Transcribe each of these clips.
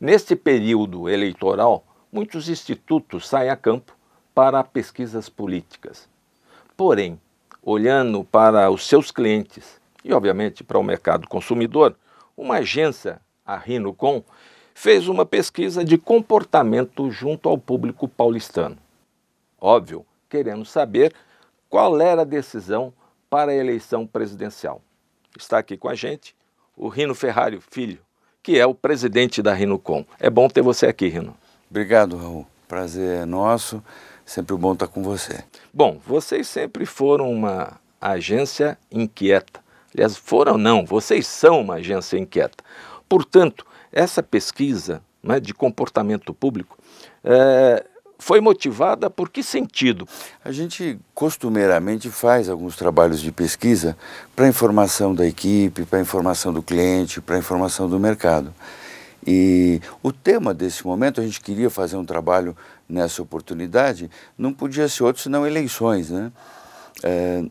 Neste período eleitoral, muitos institutos saem a campo para pesquisas políticas. Porém, olhando para os seus clientes e, obviamente, para o mercado consumidor, uma agência, a Rinocom, fez uma pesquisa de comportamento junto ao público paulistano. Óbvio, queremos saber qual era a decisão para a eleição presidencial. Está aqui com a gente o Rino Ferrari Filho que é o presidente da Rinocom. É bom ter você aqui, Rino. Obrigado, Raul. Prazer é nosso. Sempre bom estar com você. Bom, vocês sempre foram uma agência inquieta. Aliás, foram não, vocês são uma agência inquieta. Portanto, essa pesquisa né, de comportamento público é, foi motivada por que sentido? A gente costumeiramente faz alguns trabalhos de pesquisa para informação da equipe, para informação do cliente, para informação do mercado. E o tema desse momento, a gente queria fazer um trabalho nessa oportunidade, não podia ser outro senão eleições, né? É,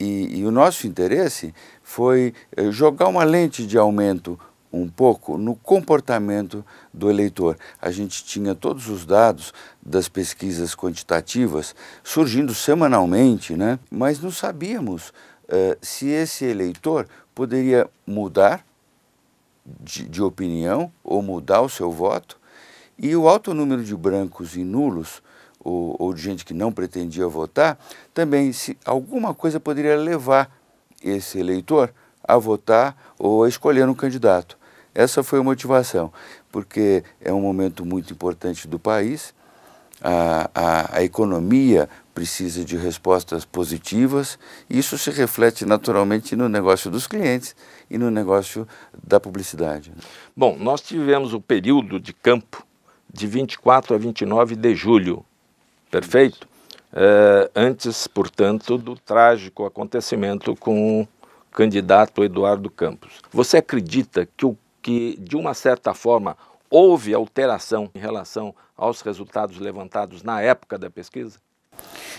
e, e, o nosso interesse foi eh, jogar uma lente de aumento um pouco no comportamento do eleitor. A gente tinha todos os dados das pesquisas quantitativas surgindo semanalmente, né? mas não sabíamos uh, se esse eleitor poderia mudar de, de opinião ou mudar o seu voto. E o alto número de brancos e nulos, ou, ou de gente que não pretendia votar, também se alguma coisa poderia levar esse eleitor a votar ou a escolher um candidato. Essa foi a motivação, porque é um momento muito importante do país, a, a, a economia precisa de respostas positivas, e isso se reflete naturalmente no negócio dos clientes e no negócio da publicidade. Bom, nós tivemos o período de campo de 24 a 29 de julho, perfeito? É, antes, portanto, do trágico acontecimento com o candidato Eduardo Campos. Você acredita que o que, de uma certa forma, houve alteração em relação aos resultados levantados na época da pesquisa?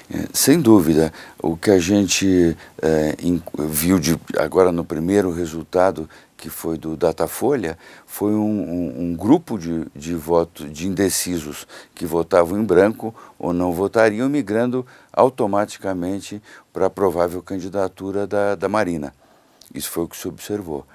É, sem dúvida, o que a gente é, viu de, agora no primeiro resultado, que foi do Datafolha, foi um, um, um grupo de, de votos de indecisos que votavam em branco ou não votariam, migrando automaticamente para a provável candidatura da, da Marina. Isso foi o que se observou.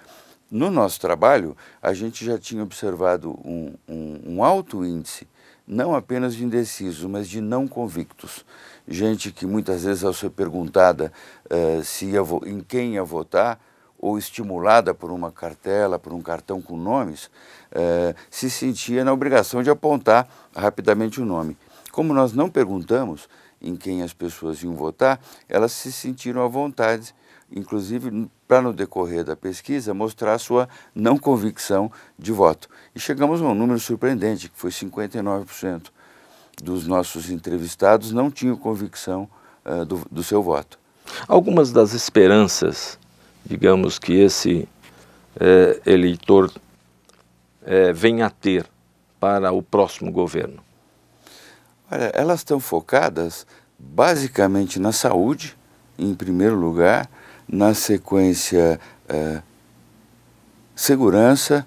No nosso trabalho, a gente já tinha observado um, um, um alto índice, não apenas de indecisos, mas de não convictos. Gente que muitas vezes, ao ser perguntada uh, se ia, em quem ia votar, ou estimulada por uma cartela, por um cartão com nomes, eh, se sentia na obrigação de apontar rapidamente o nome. Como nós não perguntamos em quem as pessoas iam votar, elas se sentiram à vontade inclusive para no decorrer da pesquisa mostrar sua não convicção de voto. E chegamos a um número surpreendente, que foi 59% dos nossos entrevistados não tinham convicção uh, do, do seu voto. Algumas das esperanças, digamos, que esse é, eleitor é, venha a ter para o próximo governo? Olha, elas estão focadas basicamente na saúde, em primeiro lugar, na sequência é, segurança,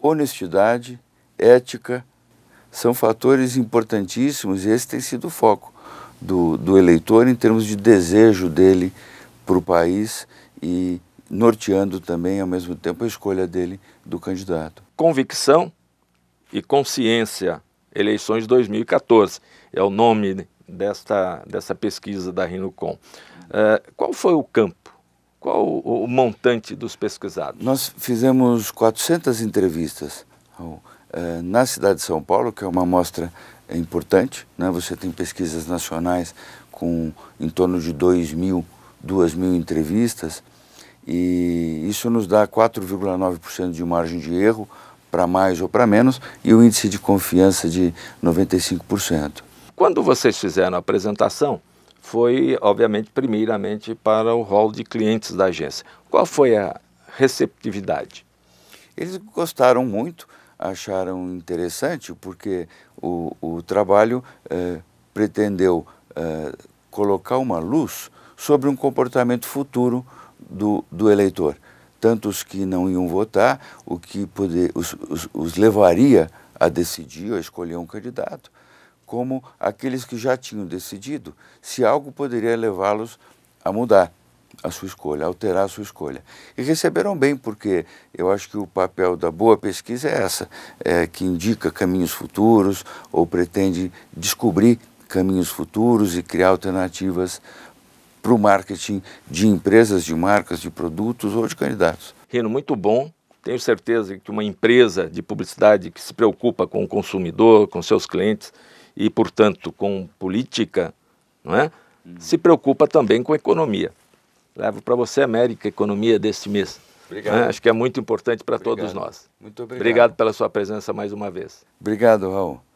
honestidade, ética, são fatores importantíssimos e esse tem sido o foco do, do eleitor em termos de desejo dele para o país e norteando também, ao mesmo tempo, a escolha dele do candidato. Convicção e consciência, eleições 2014, é o nome desta, dessa pesquisa da Rinocom. Uh, qual foi o campo qual o, o montante dos pesquisados? Nós fizemos 400 entrevistas ao, eh, na cidade de São Paulo, que é uma amostra importante. Né? Você tem pesquisas nacionais com em torno de 2 mil, 2 mil entrevistas, e isso nos dá 4,9% de margem de erro, para mais ou para menos, e o índice de confiança de 95%. Quando vocês fizeram a apresentação, foi, obviamente, primeiramente para o rol de clientes da agência. Qual foi a receptividade? Eles gostaram muito, acharam interessante, porque o, o trabalho eh, pretendeu eh, colocar uma luz sobre um comportamento futuro do, do eleitor. Tanto os que não iam votar, o que poder, os, os, os levaria a decidir ou escolher um candidato, como aqueles que já tinham decidido se algo poderia levá-los a mudar a sua escolha, a alterar a sua escolha. E receberam bem, porque eu acho que o papel da boa pesquisa é essa, é, que indica caminhos futuros ou pretende descobrir caminhos futuros e criar alternativas para o marketing de empresas, de marcas, de produtos ou de candidatos. Rino, muito bom. Tenho certeza que uma empresa de publicidade que se preocupa com o consumidor, com seus clientes, e, portanto, com política, não é? se preocupa também com economia. Levo para você, América, a economia deste mês. É? Obrigado. É, acho que é muito importante para todos nós. Muito obrigado. Obrigado pela sua presença mais uma vez. Obrigado, Raul.